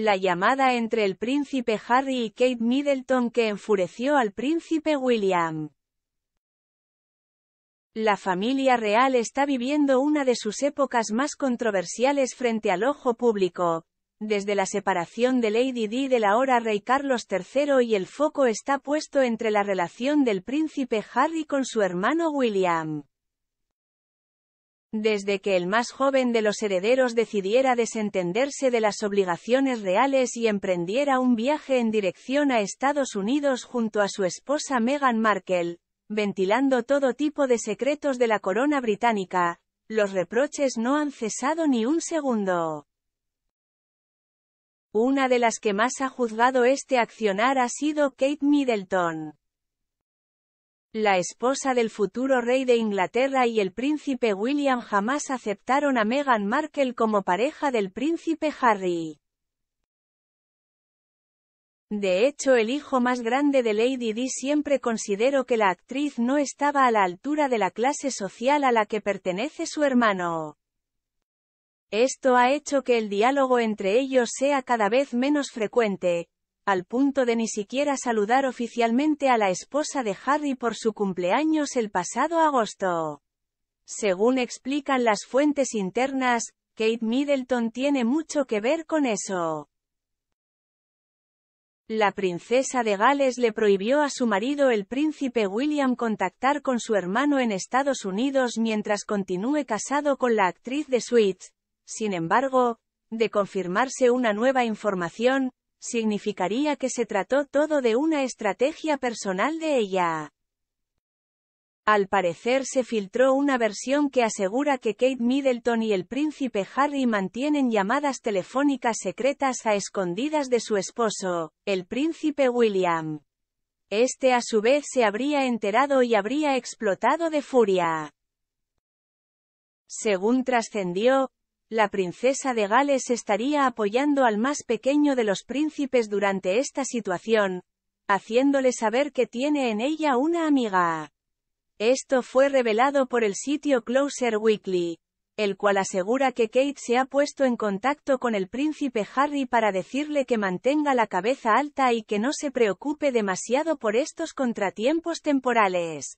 La llamada entre el príncipe Harry y Kate Middleton que enfureció al príncipe William. La familia real está viviendo una de sus épocas más controversiales frente al ojo público, desde la separación de Lady Di la hora rey Carlos III y el foco está puesto entre la relación del príncipe Harry con su hermano William desde que el más joven de los herederos decidiera desentenderse de las obligaciones reales y emprendiera un viaje en dirección a Estados Unidos junto a su esposa Meghan Markle, ventilando todo tipo de secretos de la corona británica, los reproches no han cesado ni un segundo. Una de las que más ha juzgado este accionar ha sido Kate Middleton. La esposa del futuro rey de Inglaterra y el príncipe William jamás aceptaron a Meghan Markle como pareja del príncipe Harry. De hecho el hijo más grande de Lady Di siempre consideró que la actriz no estaba a la altura de la clase social a la que pertenece su hermano. Esto ha hecho que el diálogo entre ellos sea cada vez menos frecuente, al punto de ni siquiera saludar oficialmente a la esposa de Harry por su cumpleaños el pasado agosto. Según explican las fuentes internas, Kate Middleton tiene mucho que ver con eso. La princesa de Gales le prohibió a su marido el príncipe William contactar con su hermano en Estados Unidos mientras continúe casado con la actriz de *Sweet*. Sin embargo, de confirmarse una nueva información, significaría que se trató todo de una estrategia personal de ella. Al parecer se filtró una versión que asegura que Kate Middleton y el príncipe Harry mantienen llamadas telefónicas secretas a escondidas de su esposo, el príncipe William. Este a su vez se habría enterado y habría explotado de furia. Según trascendió, la princesa de Gales estaría apoyando al más pequeño de los príncipes durante esta situación, haciéndole saber que tiene en ella una amiga. Esto fue revelado por el sitio Closer Weekly, el cual asegura que Kate se ha puesto en contacto con el príncipe Harry para decirle que mantenga la cabeza alta y que no se preocupe demasiado por estos contratiempos temporales.